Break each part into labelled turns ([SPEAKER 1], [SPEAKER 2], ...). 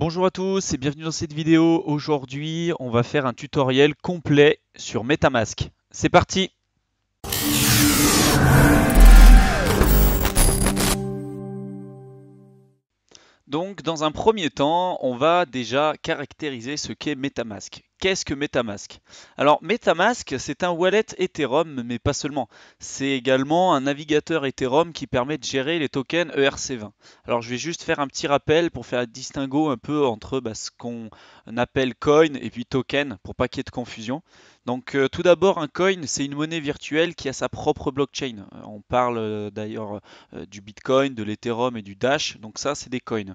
[SPEAKER 1] Bonjour à tous et bienvenue dans cette vidéo. Aujourd'hui, on va faire un tutoriel complet sur MetaMask. C'est parti Donc, dans un premier temps, on va déjà caractériser ce qu'est MetaMask. Qu'est-ce que MetaMask Alors MetaMask, c'est un wallet Ethereum, mais pas seulement. C'est également un navigateur Ethereum qui permet de gérer les tokens ERC20. Alors je vais juste faire un petit rappel pour faire un distinguo un peu entre bah, ce qu'on appelle coin et puis token, pour pas qu'il y ait de confusion. Donc euh, tout d'abord, un coin, c'est une monnaie virtuelle qui a sa propre blockchain. Euh, on parle euh, d'ailleurs du Bitcoin, de l'Ethereum et du Dash, donc ça c'est des coins.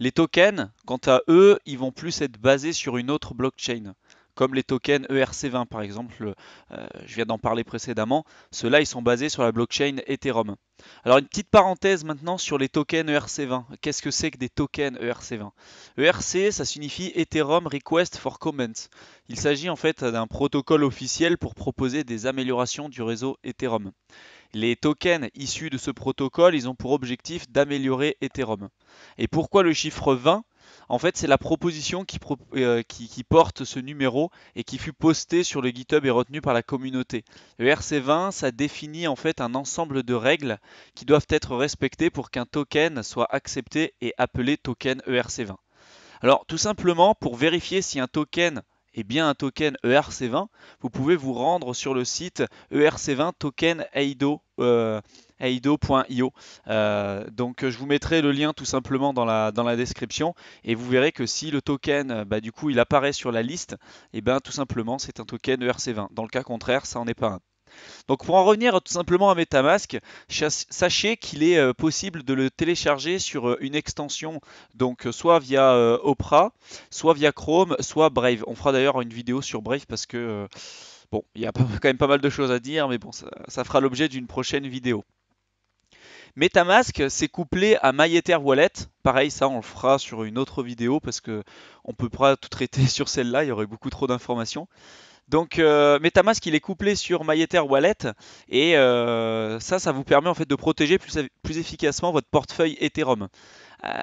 [SPEAKER 1] Les tokens, quant à eux, ils vont plus être basés sur une autre blockchain comme les tokens ERC20 par exemple, euh, je viens d'en parler précédemment, ceux-là ils sont basés sur la blockchain Ethereum. Alors une petite parenthèse maintenant sur les tokens ERC20. Qu'est-ce que c'est que des tokens ERC20 ERC ça signifie Ethereum Request for Comments. Il s'agit en fait d'un protocole officiel pour proposer des améliorations du réseau Ethereum. Les tokens issus de ce protocole, ils ont pour objectif d'améliorer Ethereum. Et pourquoi le chiffre 20 en fait, c'est la proposition euh, qui, porte ce numéro et qui fut postée sur le GitHub et retenue par la communauté. erc 20 ça définit en fait un ensemble de règles qui doivent être respectées pour qu'un token soit accepté et appelé token ERC20. Alors, tout simplement, pour vérifier si un token et bien un token ERC20, vous pouvez vous rendre sur le site ERC20 token euh, euh, donc je vous mettrai le lien tout simplement dans la, dans la description et vous verrez que si le token bah, du coup il apparaît sur la liste, et eh ben tout simplement c'est un token ERC20. Dans le cas contraire, ça n'en est pas un. Donc pour en revenir tout simplement à MetaMask, sachez qu'il est euh, possible de le télécharger sur euh, une extension, donc euh, soit via Opera, soit via Chrome, soit Brave. On fera d'ailleurs une vidéo sur Brave parce que bon, il y a quand même pas mal de choses à dire, mais bon, ça, fera l'objet d'une prochaine vidéo. MetaMask c'est couplé à MyEther Wallet. Pareil, ça on le fera sur une autre vidéo parce qu'on ne peut pas tout traiter sur celle-là, il y aurait beaucoup trop d'informations. Donc euh, MetaMask il est couplé sur MyEtherWallet Wallet et euh, ça ça vous permet en fait de protéger plus, efficacement votre portefeuille Ethereum. Euh,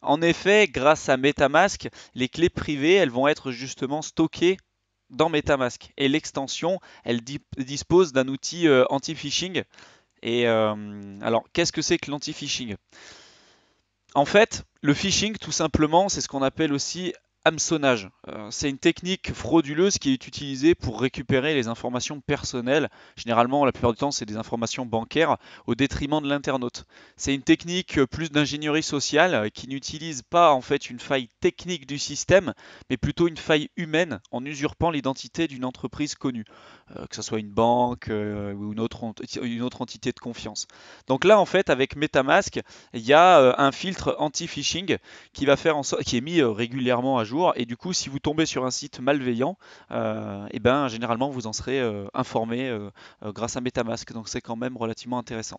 [SPEAKER 1] en effet, grâce à MetaMask, les clés privées elles vont être justement stockées dans MetaMask et l'extension elle dispose d'un outil anti-phishing. Et alors qu'est-ce que c'est que l'anti-phishing En fait, le phishing, tout simplement, c'est ce qu'on appelle aussi hameçonnage. Euh, c'est une technique frauduleuse qui est utilisée pour récupérer les informations personnelles. Généralement, la plupart du temps, c'est des informations bancaires au détriment de l'internaute. C'est une technique plus d'ingénierie sociale qui n'utilise pas en fait une faille technique du système, mais plutôt une faille humaine en usurpant l'identité d'une entreprise connue, euh, que ce soit une banque euh, ou une autre, une autre entité de confiance. Donc là, en fait, avec MetaMask, il y a un filtre anti-phishing qui va faire en qui est mis régulièrement à jour et du coup, si vous tombez sur un site malveillant, et euh, eh ben, généralement, vous en serez euh, informé euh, grâce à MetaMask. Donc, c'est quand même relativement intéressant.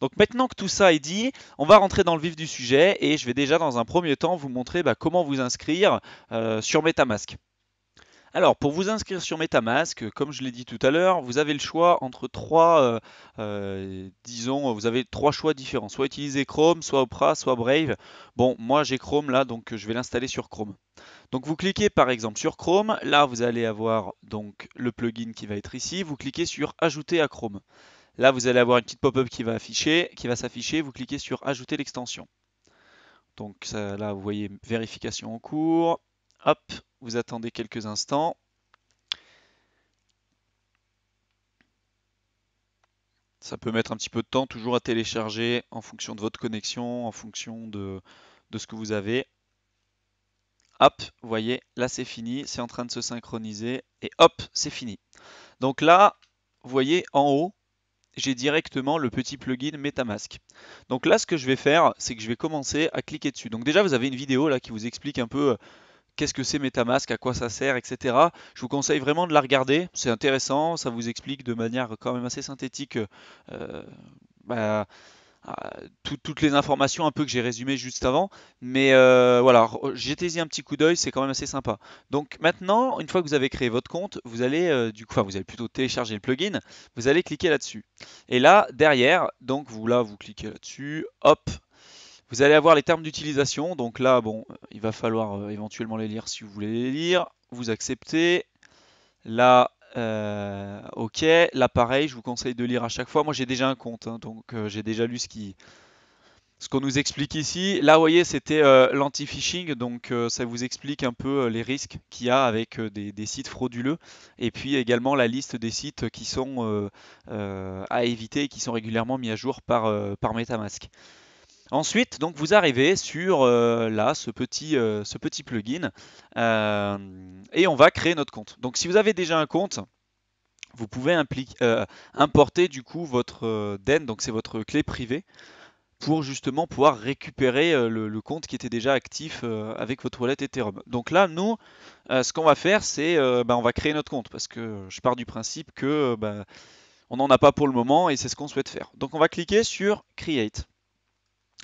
[SPEAKER 1] Donc, maintenant que tout ça est dit, on va rentrer dans le vif du sujet et je vais déjà, dans un premier temps, vous montrer bah, comment vous inscrire sur MetaMask. Alors, pour vous inscrire sur MetaMask, comme je l'ai dit tout à l'heure, vous avez le choix entre trois, disons, vous avez trois choix différents. Soit utiliser Chrome, soit Opera, soit Brave. Bon, moi j'ai Chrome là, donc je vais l'installer sur Chrome. Donc vous cliquez par exemple sur Chrome, là vous allez avoir donc le plugin qui va être ici, vous cliquez sur ajouter à Chrome. Là vous allez avoir une petite pop-up qui va afficher, qui va s'afficher, vous cliquez sur ajouter l'extension. Donc là vous voyez vérification en cours, hop, vous attendez quelques instants. Ça peut mettre un petit peu de temps toujours à télécharger en fonction de votre connexion, en fonction de, de ce que vous avez. Hop, vous voyez, là c'est fini, c'est en train de se synchroniser, et hop, c'est fini. Donc là, vous voyez, en haut, j'ai directement le petit plugin MetaMask. Donc là, ce que je vais faire, c'est que je vais commencer à cliquer dessus. Donc déjà, vous avez une vidéo là qui vous explique un peu euh, qu'est-ce que c'est MetaMask, à quoi ça sert, etc. Je vous conseille vraiment de la regarder, c'est intéressant, ça vous explique de manière quand même assez synthétique euh, bah, euh, toutes les informations un peu que j'ai résumées juste avant. Mais euh, voilà, jetez-y un petit coup d'œil, c'est quand même assez sympa. Donc maintenant, une fois que vous avez créé votre compte, vous allez euh, du coup, enfin, vous allez plutôt télécharger le plugin, vous allez cliquer là-dessus. Et là, derrière, donc vous là, vous cliquez là-dessus, hop, vous allez avoir les termes d'utilisation. Donc là, bon, il va falloir éventuellement les lire si vous voulez les lire. Vous acceptez. Là, euh, ok, l'appareil. je vous conseille de lire à chaque fois. Moi j'ai déjà un compte, hein, donc euh, j'ai déjà lu ce qui, ce qu'on nous explique ici. Là, vous voyez, c'était euh, l'anti-phishing, donc ça vous explique un peu les risques qu'il y a avec des, sites frauduleux, et puis également la liste des sites qui sont à éviter et qui sont régulièrement mis à jour par, par Metamask. Ensuite, donc vous arrivez sur euh, là ce petit, euh, ce petit plugin euh, et on va créer notre compte. Donc si vous avez déjà un compte, vous pouvez importer du coup votre den, donc c'est votre clé privée pour justement pouvoir récupérer le, compte qui était déjà actif avec votre wallet Ethereum. Donc là, nous, ce qu'on va faire, c'est ben, on va créer notre compte parce que je pars du principe que ben, on n'en a pas pour le moment et c'est ce qu'on souhaite faire. Donc on va cliquer sur Create.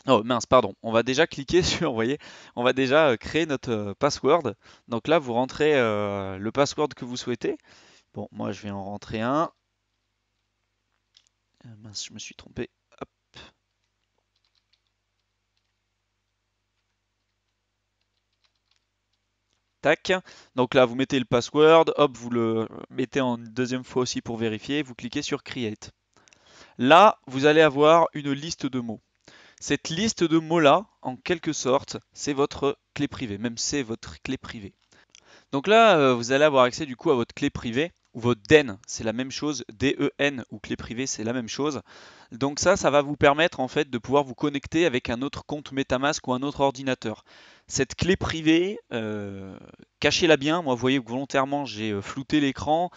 [SPEAKER 1] Oh mince, pardon. On va déjà cliquer sur, vous voyez, on va déjà euh, créer notre euh, password. Donc là, vous rentrez euh, le password que vous souhaitez. Bon, moi, je vais en rentrer un. mince, je me suis trompé. Hop. Tac. Donc là, vous mettez le password. Hop, vous le mettez en deuxième fois aussi pour vérifier. Vous cliquez sur Create. Là, vous allez avoir une liste de mots. Cette liste de mots-là, en quelque sorte, c'est votre clé privée, même c'est votre clé privée. Donc là, euh, vous allez avoir accès du coup à votre clé privée ou votre DEN, c'est la même chose, DEN ou clé privée, c'est la même chose. Donc ça, ça va vous permettre en fait de pouvoir vous connecter avec un autre compte MetaMask ou un autre ordinateur. Cette clé privée, euh, cachez-la bien. Moi, vous voyez volontairement, j'ai euh, flouté l'écran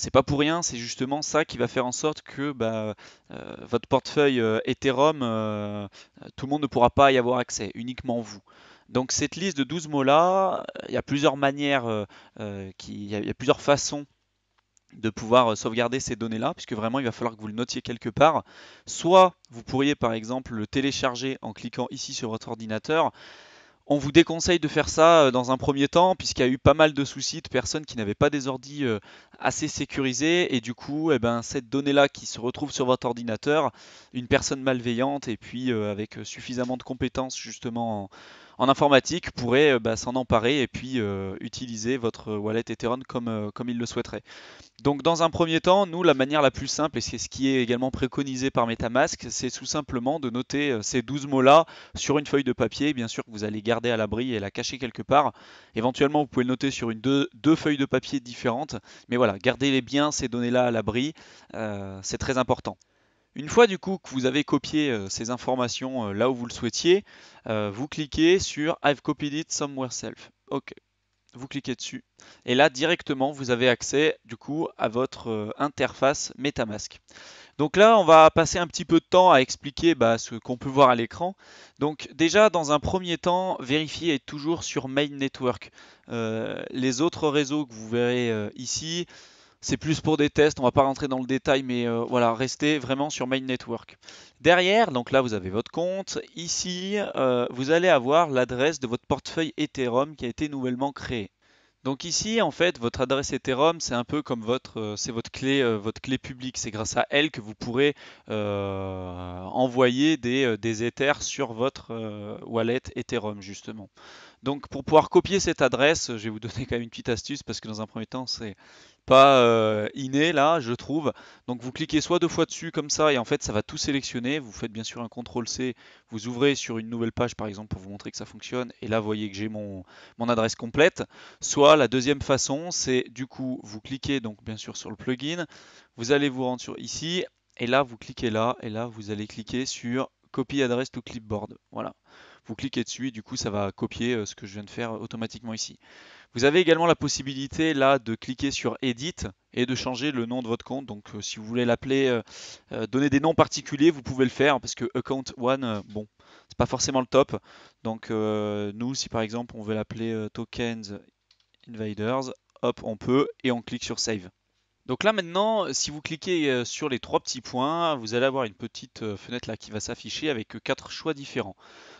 [SPEAKER 1] c'est pas pour rien, c'est justement ça qui va faire en sorte que bah, euh, votre portefeuille euh, Ethereum, euh, tout le monde ne pourra pas y avoir accès, uniquement vous. Donc cette liste de 12 mots-là, il y a plusieurs manières, il y a plusieurs façons de pouvoir sauvegarder ces données-là, puisque vraiment il va falloir que vous le notiez quelque part. Soit vous pourriez par exemple le télécharger en cliquant ici sur votre ordinateur. On vous déconseille de faire ça euh, dans un premier temps, puisqu'il y a eu pas mal de soucis de personnes qui n'avaient pas des ordi euh, assez sécurisés, et du coup, eh ben, cette donnée-là qui se retrouve sur votre ordinateur, une personne malveillante, et puis euh, avec suffisamment de compétences justement en informatique pourrait euh, bah, s'en emparer et puis euh, utiliser votre wallet Ethereum comme, euh, il comme le souhaiterait. Donc dans un premier temps, nous, la manière la plus simple, et c'est ce qui est également préconisé par Metamask, c'est tout simplement de noter ces 12 mots-là sur une feuille de papier, bien sûr que vous allez garder à l'abri et la cacher quelque part. Éventuellement, vous pouvez le noter sur une deux, feuilles de papier différentes, mais voilà, gardez-les bien ces données-là à l'abri, c'est très important. Une fois du coup que vous avez copié euh, ces informations euh, là où vous le souhaitiez, euh, vous cliquez sur I've copied it somewhere self. OK. Vous cliquez dessus et là directement vous avez accès du coup à votre interface MetaMask. Donc là on va passer un petit peu de temps à expliquer bah, ce qu'on peut voir à l'écran. Donc déjà dans un premier temps vérifiez est toujours sur Main Network. les autres réseaux que vous verrez ici, c'est plus pour des tests, on va pas rentrer dans le détail, mais euh, voilà, restez vraiment sur Main Network. Derrière, donc là vous avez votre compte. Ici, euh, vous allez avoir l'adresse de votre portefeuille Ethereum qui a été nouvellement créé. Donc ici, en fait, votre adresse Ethereum, c'est un peu comme votre, euh, c'est votre clé, votre clé publique. C'est grâce à elle que vous pourrez envoyer des, des Ethers sur votre wallet Ethereum justement. Donc pour pouvoir copier cette adresse, je vais vous donner quand même une petite astuce parce que dans un premier temps, c'est pas euh, inné là, je trouve. Donc vous cliquez soit deux fois dessus comme ça et en fait ça va tout sélectionner. Vous faites bien sûr un CTRL C, vous ouvrez sur une nouvelle page par exemple pour vous montrer que ça fonctionne et là vous voyez que j'ai mon, adresse complète. Soit la deuxième façon, c'est du coup vous cliquez donc bien sûr sur le plugin, vous allez vous rendre sur ici et là vous cliquez là et là vous allez cliquer sur copie adresse to clipboard. Voilà vous cliquez dessus et du coup ça va copier euh, ce que je viens de faire automatiquement ici. Vous avez également la possibilité là de cliquer sur Edit et de changer le nom de votre compte. Donc euh, si vous voulez l'appeler, euh, donner des noms particuliers, vous pouvez le faire hein, parce que Account One, bon, c'est pas forcément le top. Donc nous, si par exemple on veut l'appeler Tokens Invaders, hop, on peut et on clique sur Save. Donc là maintenant, si vous cliquez sur les trois petits points, vous allez avoir une petite fenêtre là qui va s'afficher avec quatre choix différents.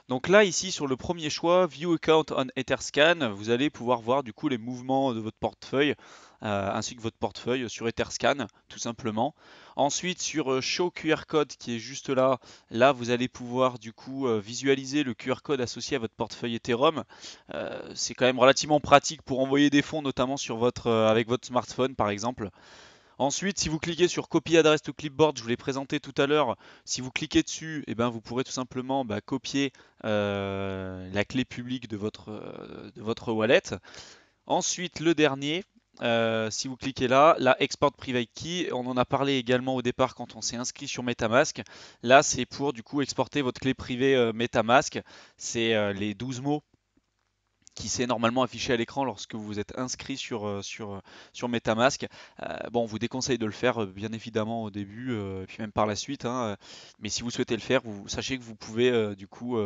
[SPEAKER 1] Donc là, ici, sur le premier choix, View Account on Etherscan, vous allez pouvoir voir du coup les mouvements de votre portefeuille euh, ainsi que votre portefeuille sur Etherscan, tout simplement. Ensuite, sur euh, Show QR Code qui est juste là, là, vous allez pouvoir du coup euh, visualiser le QR Code associé à votre portefeuille Ethereum. C'est quand même relativement pratique pour envoyer des fonds, notamment sur votre, avec votre smartphone, par exemple. Ensuite, si vous cliquez sur copier adresse to clipboard, je vous l'ai présenté tout à l'heure, si vous cliquez dessus, eh ben, vous pourrez tout simplement bah, copier euh, la clé publique de votre, euh, de votre wallet. Ensuite, le dernier, euh, si vous cliquez là, la Export Private Key, on en a parlé également au départ quand on s'est inscrit sur Metamask. Là, c'est pour du coup exporter votre clé privée Metamask. C'est les 12 mots qui s'est normalement affiché à l'écran lorsque vous vous êtes inscrit sur, euh, sur, euh, sur Metamask. Euh, bon, on vous déconseille de le faire bien évidemment au début, puis même par la suite. Hein, mais si vous souhaitez le faire, vous sachez que vous pouvez du coup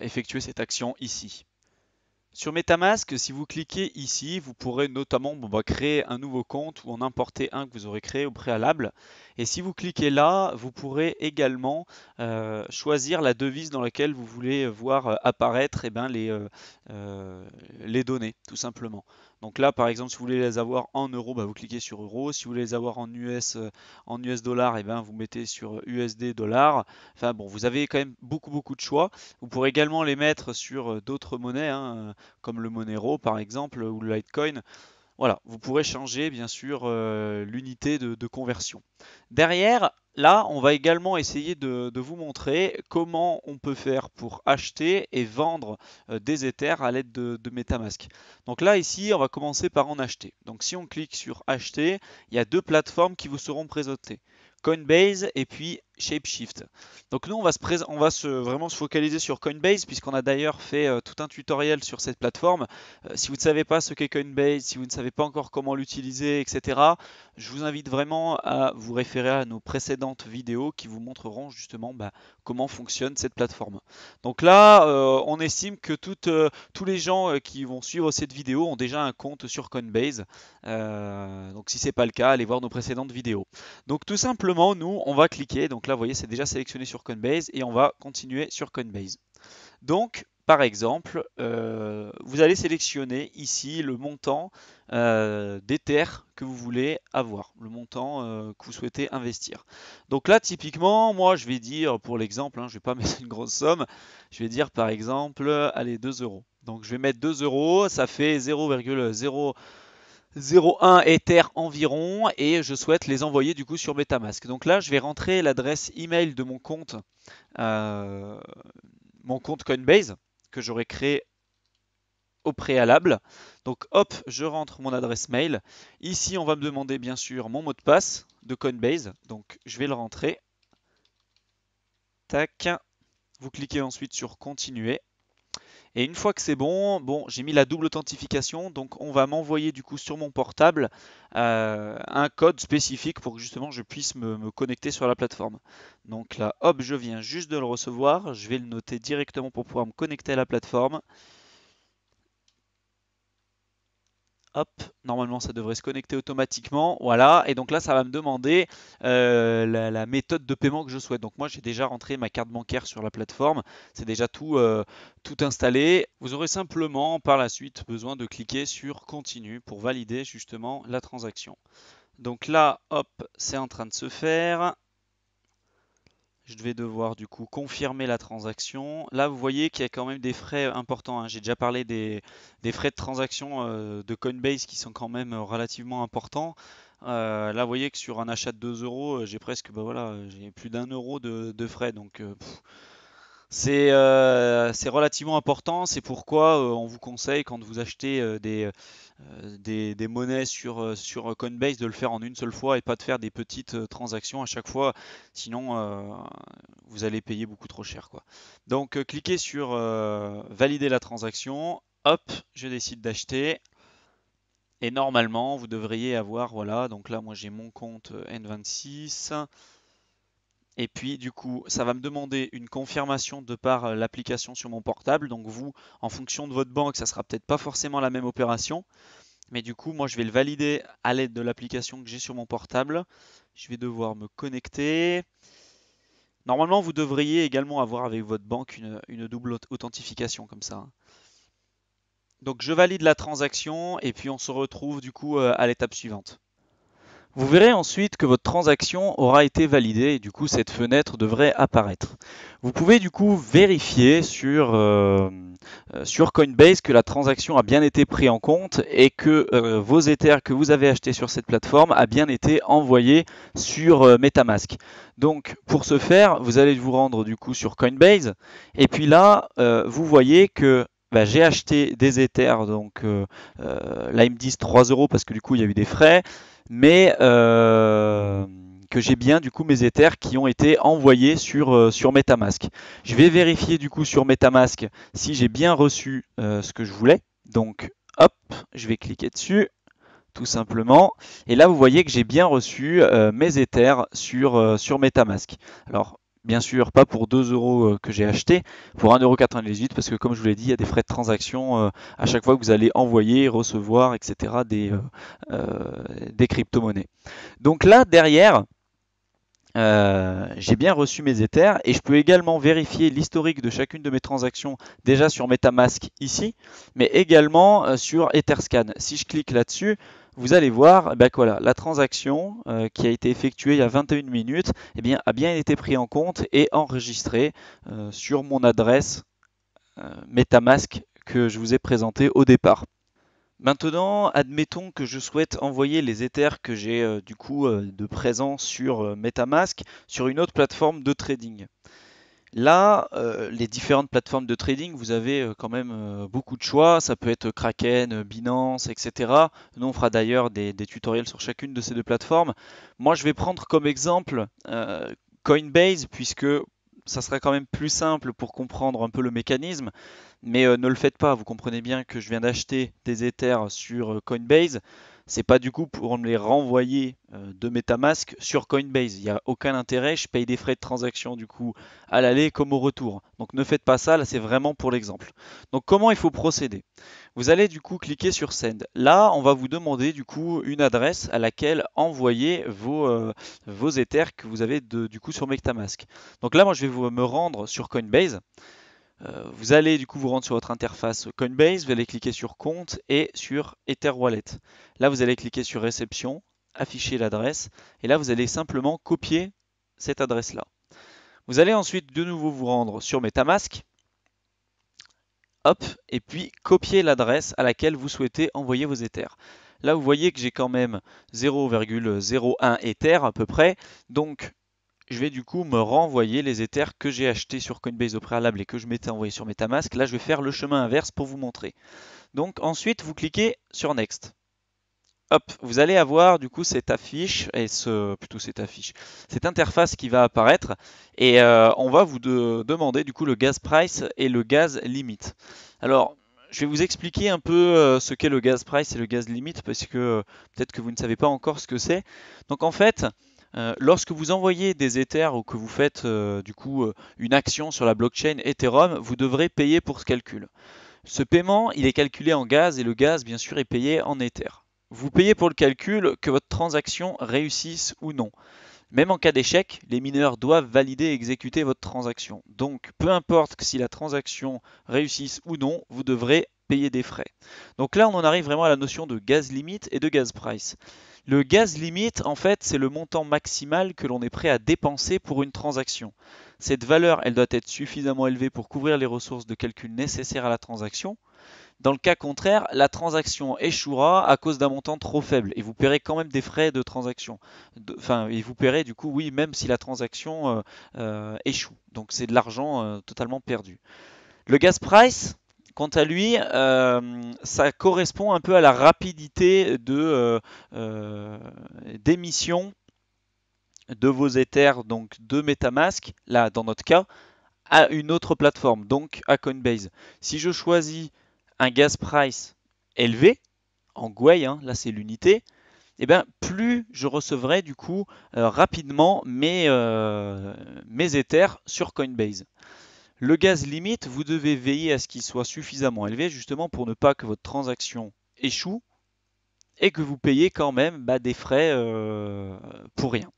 [SPEAKER 1] effectuer cette action ici. Sur MetaMask, si vous cliquez ici, vous pourrez notamment bah, créer un nouveau compte ou en importer un que vous aurez créé au préalable. Et si vous cliquez là, vous pourrez également euh, choisir la devise dans laquelle vous voulez voir euh, apparaître eh ben, euh, les données, tout simplement. Donc là, par exemple, si vous voulez les avoir en euros, bah, vous cliquez sur euros. Si vous voulez les avoir en US, euh, en US dollar, et eh ben vous mettez sur USD dollar. Enfin bon, vous avez quand même beaucoup beaucoup de choix. Vous pourrez également les mettre sur euh, d'autres monnaies, hein, euh, comme le Monero par exemple ou le Litecoin. Voilà, vous pourrez changer bien sûr euh, l'unité de, conversion. Derrière, là, on va également essayer de, vous montrer comment on peut faire pour acheter et vendre euh, des éthers à l'aide de, de, Metamask. Donc là, ici, on va commencer par en acheter. Donc si on clique sur acheter, il y a deux plateformes qui vous seront présentées. Coinbase et puis Shapeshift. Donc nous, on va, se on va se, vraiment se focaliser sur Coinbase, puisqu'on a d'ailleurs fait euh, tout un tutoriel sur cette plateforme. Euh, si vous ne savez pas ce qu'est Coinbase, si vous ne savez pas encore comment l'utiliser, etc., je vous invite vraiment à vous référer à nos précédentes vidéos qui vous montreront justement bah, comment fonctionne cette plateforme. Donc là, euh, on estime que tous les gens qui vont suivre cette vidéo ont déjà un compte sur Coinbase. donc si ce n'est pas le cas, allez voir nos précédentes vidéos. Donc tout simplement, nous, on va cliquer. Donc là, vous voyez, c'est déjà sélectionné sur Coinbase et on va continuer sur Coinbase. Donc, par exemple, euh, vous allez sélectionner ici le montant euh, des terres que vous voulez avoir, le montant euh, que vous souhaitez investir. Donc là, typiquement, moi, je vais dire, pour l'exemple, hein, je ne vais pas mettre une grosse somme, je vais dire, par exemple, allez, 2 euros. Donc je vais mettre 2 euros, ça fait 0,0... 0,1 Ether environ et je souhaite les envoyer du coup sur Metamask. Donc là, je vais rentrer l'adresse email de mon compte, euh, mon compte Coinbase que j'aurais créé au préalable. Donc hop, je rentre mon adresse mail. Ici, on va me demander bien sûr mon mot de passe de Coinbase. Donc je vais le rentrer. Tac. Vous cliquez ensuite sur continuer. Et une fois que c'est bon, bon, j'ai mis la double authentification, donc on va m'envoyer du coup sur mon portable euh, un code spécifique pour que justement je puisse me, me, connecter sur la plateforme. Donc là, hop, je viens juste de le recevoir, je vais le noter directement pour pouvoir me connecter à la plateforme. Hop, normalement ça devrait se connecter automatiquement. Voilà, et donc là ça va me demander euh, la, méthode de paiement que je souhaite. Donc moi j'ai déjà rentré ma carte bancaire sur la plateforme, c'est déjà tout, euh, tout installé. Vous aurez simplement par la suite besoin de cliquer sur continue pour valider justement la transaction. Donc là, hop, c'est en train de se faire. Je vais devoir du coup confirmer la transaction. Là, vous voyez qu'il y a quand même des frais importants. Hein. J'ai déjà parlé des, frais de transaction euh, de Coinbase qui sont quand même euh, relativement importants. Euh, là, vous voyez que sur un achat de 2 euros, j'ai presque bah voilà, j'ai plus d'un euro de, frais. Donc, c'est relativement important. C'est pourquoi on vous conseille quand vous achetez des, euh, des, monnaies euh, sur, Coinbase, de le faire en une seule fois et pas de faire des petites euh, transactions à chaque fois, sinon vous allez payer beaucoup trop cher. Quoi. Donc cliquez sur valider la transaction, hop, je décide d'acheter. Et normalement, vous devriez avoir, voilà, donc là moi j'ai mon compte N26, et puis, du coup, ça va me demander une confirmation de par euh, l'application sur mon portable. Donc, vous, en fonction de votre banque, ça sera peut-être pas forcément la même opération. Mais du coup, moi, je vais le valider à l'aide de l'application que j'ai sur mon portable. Je vais devoir me connecter. Normalement, vous devriez également avoir avec votre banque une, double authentification comme ça. Hein. Donc, je valide la transaction et puis on se retrouve du coup euh, à l'étape suivante. Vous verrez ensuite que votre transaction aura été validée et du coup cette fenêtre devrait apparaître. Vous pouvez du coup vérifier sur, euh, euh, sur Coinbase que la transaction a bien été prise en compte et que euh, vos Ethers que vous avez achetés sur cette plateforme a bien été envoyé sur Metamask. Donc pour ce faire, vous allez vous rendre du coup sur Coinbase et puis là vous voyez que bah, j'ai acheté des Ethers, donc là ils 3 euros parce que du coup il y a eu des frais mais euh, que j'ai bien du coup mes éthers qui ont été envoyés euh, sur, Metamask. Je vais vérifier du coup sur Metamask si j'ai bien reçu euh, ce que je voulais. Donc hop, je vais cliquer dessus tout simplement. Et là, vous voyez que j'ai bien reçu mes éthers sur, sur Metamask. Alors, Bien sûr, pas pour 2 euros euh, que j'ai acheté, pour 1,98€ parce que comme je vous l'ai dit, il y a des frais de transaction euh, à chaque fois que vous allez envoyer, recevoir, etc. Euh, des, crypto-monnaies. Donc là, derrière, j'ai bien reçu mes Ethers et je peux également vérifier l'historique de chacune de mes transactions déjà sur MetaMask ici, mais également sur Etherscan. Si je clique là-dessus, vous allez voir eh ben, voilà, la transaction euh, qui a été effectuée il y a 21 minutes eh bien, a bien été prise en compte et enregistrée euh, sur mon adresse euh, Metamask que je vous ai présentée au départ. Maintenant, admettons que je souhaite envoyer les Ethers que j'ai du coup de présent sur Metamask sur une autre plateforme de trading. Là, euh, les différentes plateformes de trading, vous avez euh, quand même euh, beaucoup de choix. Ça peut être Kraken, Binance, etc. Nous, on fera d'ailleurs des, tutoriels sur chacune de ces deux plateformes. Moi, je vais prendre comme exemple Coinbase, puisque ça sera quand même plus simple pour comprendre un peu le mécanisme. Mais ne le faites pas, vous comprenez bien que je viens d'acheter des Ethers sur Coinbase c'est pas du coup pour me les renvoyer euh, de MetaMask sur Coinbase. Il n'y a aucun intérêt, je paye des frais de transaction du coup à l'aller comme au retour. Donc ne faites pas ça, là c'est vraiment pour l'exemple. Donc comment il faut procéder Vous allez du coup cliquer sur Send. Là, on va vous demander du coup une adresse à laquelle envoyer vos, euh, vos Ethers que vous avez du coup sur MetaMask. Donc là, moi je vais vous, me rendre sur Coinbase. Euh, vous allez du coup vous rendre sur votre interface Coinbase, vous allez cliquer sur compte et sur Ether Wallet. Là, vous allez cliquer sur réception, afficher l'adresse et là, vous allez simplement copier cette adresse-là. Vous allez ensuite de nouveau vous rendre sur MetaMask. Hop, et puis copier l'adresse à laquelle vous souhaitez envoyer vos Ethers. Là, vous voyez que j'ai quand même 0,01 Ether à peu près. Donc, je vais du coup me renvoyer les Ethers que j'ai achetés sur Coinbase au préalable et que je m'étais envoyé sur Metamask. Là, je vais faire le chemin inverse pour vous montrer. Donc ensuite, vous cliquez sur Next. Hop, vous allez avoir du coup cette affiche et ce plutôt cette affiche, cette interface qui va apparaître et euh, on va vous demander du coup le gas price et le gas limit. Alors je vais vous expliquer un peu euh, ce qu'est le gas price et le gas limit parce que euh, peut-être que vous ne savez pas encore ce que c'est. Donc en fait, euh, lorsque vous envoyez des Ethers ou que vous faites euh, du coup euh, une action sur la blockchain Ethereum, vous devrez payer pour ce calcul. Ce paiement, il est calculé en gaz et le gaz, bien sûr, est payé en Ether. Vous payez pour le calcul que votre transaction réussisse ou non. Même en cas d'échec, les mineurs doivent valider et exécuter votre transaction. Donc, peu importe si la transaction réussisse ou non, vous devrez payer des frais. Donc là, on en arrive vraiment à la notion de gaz limite et de gaz price. Le gaz limite, en fait, c'est le montant maximal que l'on est prêt à dépenser pour une transaction. Cette valeur, elle doit être suffisamment élevée pour couvrir les ressources de calcul nécessaires à la transaction. Dans le cas contraire, la transaction échouera à cause d'un montant trop faible et vous paierez quand même des frais de transaction. enfin, et vous paierez du coup, oui, même si la transaction euh, euh, échoue. Donc c'est de l'argent euh, totalement perdu. Le gas price, quant à lui, euh, ça correspond un peu à la rapidité de euh, euh, d'émission de vos Ethers, donc de Metamask, là dans notre cas, à une autre plateforme, donc à Coinbase. Si je choisis un gas price élevé, en Gwei, hein, là c'est l'unité, et eh bien, plus je recevrai du coup rapidement mes, euh, mes Ethers sur Coinbase. Le gaz limite, vous devez veiller à ce qu'il soit suffisamment élevé justement pour ne pas que votre transaction échoue et que vous payez quand même bah, des frais euh, pour rien.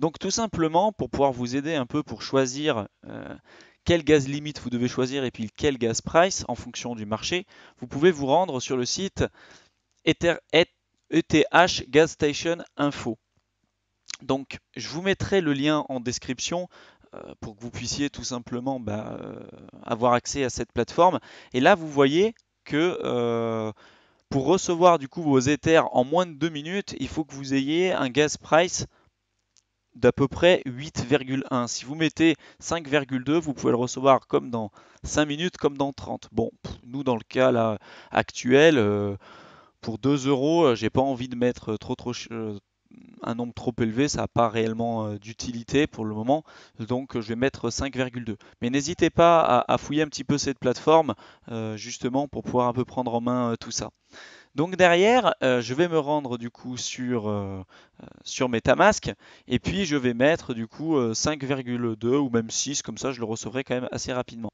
[SPEAKER 1] Donc tout simplement, pour pouvoir vous aider un peu pour choisir euh, quel gaz limite vous devez choisir et puis quel gaz price en fonction du marché, vous pouvez vous rendre sur le site ETH Gas Station Info. Donc je vous mettrai le lien en description euh, pour que vous puissiez tout simplement bah, euh, avoir accès à cette plateforme. Et là, vous voyez que euh, pour recevoir du coup vos Ethers en moins de 2 minutes, il faut que vous ayez un gas price d'à peu près 8,1. Si vous mettez 5,2, vous pouvez le recevoir comme dans 5 minutes, comme dans 30. Bon, nous dans le cas là, actuel, pour 2 euros, j'ai pas envie de mettre trop trop, un nombre trop élevé, ça n'a pas réellement euh, d'utilité pour le moment, donc je vais mettre 5,2. Mais n'hésitez pas à, fouiller un petit peu cette plateforme, euh, justement pour pouvoir un peu prendre en main euh, tout ça. Donc derrière, je vais me rendre du coup sur, sur Metamask, et puis je vais mettre du coup 5,2 ou même 6, comme ça je le recevrai quand même assez rapidement.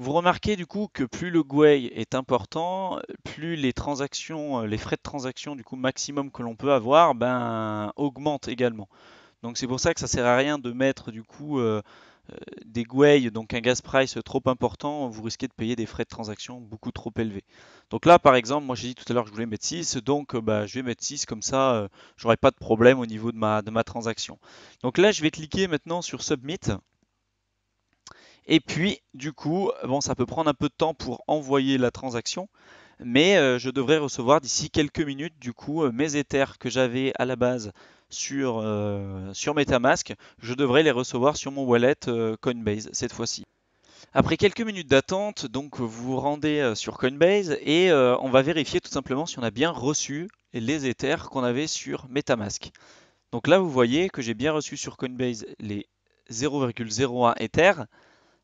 [SPEAKER 1] Vous remarquez du coup que plus le Gway est important, plus les transactions, euh, les frais de transaction du coup maximum que l'on peut avoir, ben augmentent également. Donc c'est pour ça que ça sert à rien de mettre du coup euh, euh, des Gway, donc un gas price trop important, vous risquez de payer des frais de transaction beaucoup trop élevés. Donc là par exemple, moi j'ai dit tout à l'heure que je voulais mettre 6, donc bah, je vais mettre 6 comme ça j'aurai pas de problème au niveau de ma, de ma transaction. Donc là je vais cliquer maintenant sur Submit. Et puis, du coup, bon, ça peut prendre un peu de temps pour envoyer la transaction, mais euh, je devrais recevoir d'ici quelques minutes, du coup, euh, mes Ethers que j'avais à la base sur, euh, sur Metamask, je devrais les recevoir sur mon wallet Coinbase cette fois-ci. Après quelques minutes d'attente, donc vous vous rendez sur Coinbase et on va vérifier tout simplement si on a bien reçu les Ethers qu'on avait sur Metamask. Donc là, vous voyez que j'ai bien reçu sur Coinbase les 0,01 Ethers.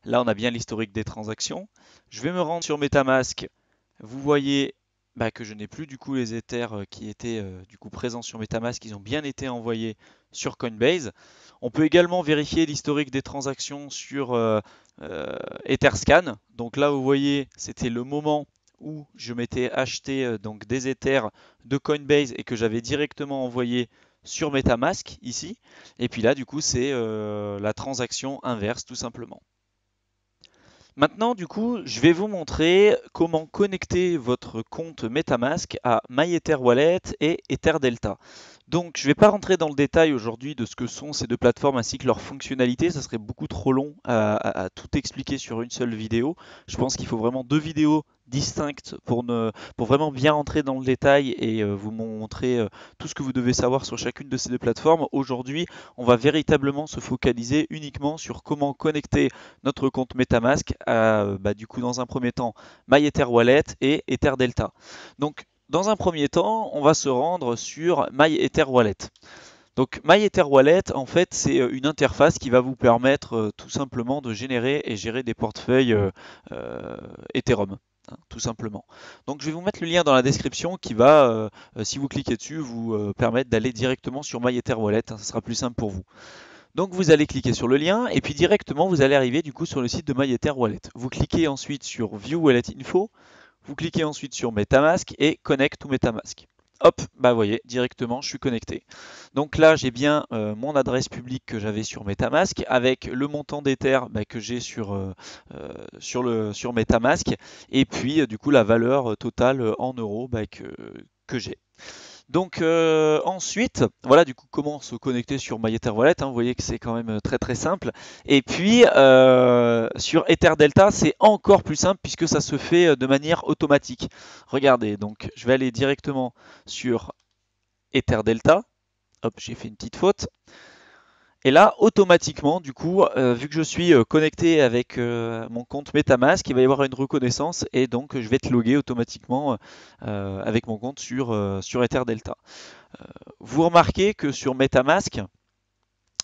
[SPEAKER 1] Là, on a bien l'historique des transactions. Je vais me rendre sur Metamask. Vous voyez bah, que je n'ai plus du coup les Ethers euh, qui étaient euh, du coup présents sur Metamask, ils ont bien été envoyés sur Coinbase. On peut également vérifier l'historique des transactions sur euh, Etherscan. Donc là, vous voyez, c'était le moment où je m'étais acheté donc des Ethers de Coinbase et que j'avais directement envoyé sur Metamask ici. Et puis là, du coup, c'est la transaction inverse tout simplement. Maintenant, du coup, je vais vous montrer comment connecter votre compte MetaMask à MyEtherWallet et EtherDelta. Donc je ne vais pas rentrer dans le détail aujourd'hui de ce que sont ces deux plateformes ainsi que leurs fonctionnalités, ça serait beaucoup trop long à, tout expliquer sur une seule vidéo. Je pense qu'il faut vraiment deux vidéos distinctes pour, ne, pour vraiment bien rentrer dans le détail et euh, vous montrer euh, tout ce que vous devez savoir sur chacune de ces deux plateformes. Aujourd'hui, on va véritablement se focaliser uniquement sur comment connecter notre compte MetaMask à, euh, bah, du coup, dans un premier temps, MyEtherWallet et Ether Delta. Donc, dans un premier temps, on va se rendre sur MyEtherWallet. Donc MyEtherWallet, en fait, c'est euh, une interface qui va vous permettre euh, tout simplement de générer et gérer des portefeuilles euh, Ethereum. Hein, tout simplement. Donc je vais vous mettre le lien dans la description qui va, si vous cliquez dessus, vous permettre d'aller directement sur MyEtherWallet, hein, Ce ça sera plus simple pour vous. Donc vous allez cliquer sur le lien et puis directement vous allez arriver du coup sur le site de MyEtherWallet. Vous cliquez ensuite sur View Wallet Info, vous cliquez ensuite sur MetaMask et Connect to MetaMask. Hop, bah vous voyez, directement je suis connecté. Donc là j'ai bien euh, mon adresse publique que j'avais sur Metamask avec le montant d'Ether bah, que j'ai sur, euh, euh, sur, sur Metamask et puis du coup la valeur totale en euros bah, que, que j'ai. Donc euh, ensuite, voilà du coup comment se connecter sur MyEtherWallet, hein. vous voyez que c'est quand même euh, très très simple. Et puis euh, sur EtherDelta c'est encore plus simple puisque ça se fait de manière automatique. Regardez, donc je vais aller directement sur EtherDelta, Hop, j'ai fait une petite faute. Et là, automatiquement, du coup, euh, vu que je suis euh, connecté avec euh, mon compte MetaMask, il va y avoir une reconnaissance et donc je vais être logué automatiquement avec mon compte sur, sur EtherDelta. vous remarquez que sur MetaMask,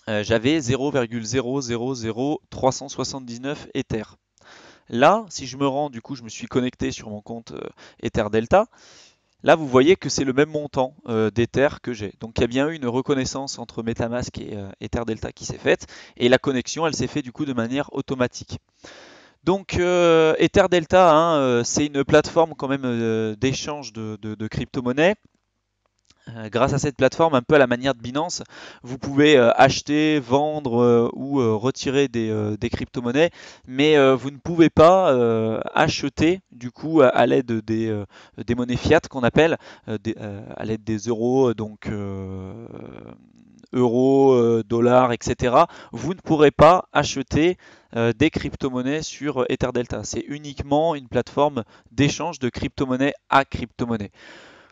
[SPEAKER 1] j'avais 0,000379 Ether. Là, si je me rends, du coup, je me suis connecté sur mon compte EtherDelta, Là, vous voyez que c'est le même montant euh, d'Ether que j'ai. Donc, il y a bien eu une reconnaissance entre Metamask et EtherDelta Ether Delta qui s'est faite. Et la connexion, elle s'est faite du coup de manière automatique. Donc, euh, Ether Delta, hein, euh, c'est une plateforme quand même d'échange de, de crypto-monnaies. Euh, grâce à cette plateforme, un peu à la manière de Binance, vous pouvez euh, acheter, vendre euh, ou retirer des, crypto-monnaies, mais vous ne pouvez pas acheter du coup à, l'aide des, monnaies fiat qu'on appelle, à l'aide des euros, donc euros, dollars, etc. Vous ne pourrez pas acheter des crypto-monnaies sur EtherDelta. C'est uniquement une plateforme d'échange de crypto-monnaies à crypto-monnaies.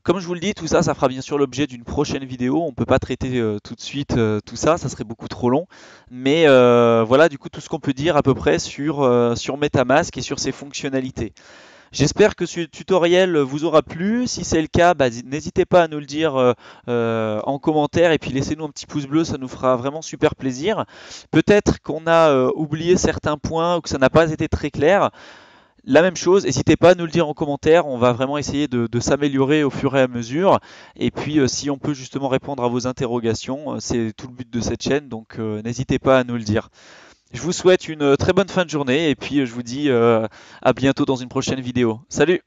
[SPEAKER 1] Comme je vous le dis, tout ça, ça fera bien sûr l'objet d'une prochaine vidéo. On ne peut pas traiter euh, tout de suite euh, tout ça, ça serait beaucoup trop long. Mais euh, voilà, du coup, tout ce qu'on peut dire à peu près sur, Metamask et sur ses fonctionnalités. J'espère que ce tutoriel vous aura plu. Si c'est le cas, bah, n'hésitez pas à nous le dire en commentaire et puis laissez-nous un petit pouce bleu, ça nous fera vraiment super plaisir. Peut-être qu'on a oublié certains points ou que ça n'a pas été très clair la même chose. N'hésitez pas à nous le dire en commentaire. On va vraiment essayer de, s'améliorer au fur et à mesure. Et puis, euh, si on peut justement répondre à vos interrogations, euh, c'est tout le but de cette chaîne. Donc, euh, n'hésitez pas à nous le dire. Je vous souhaite une très bonne fin de journée. Et puis, je vous dis à bientôt dans une prochaine vidéo. Salut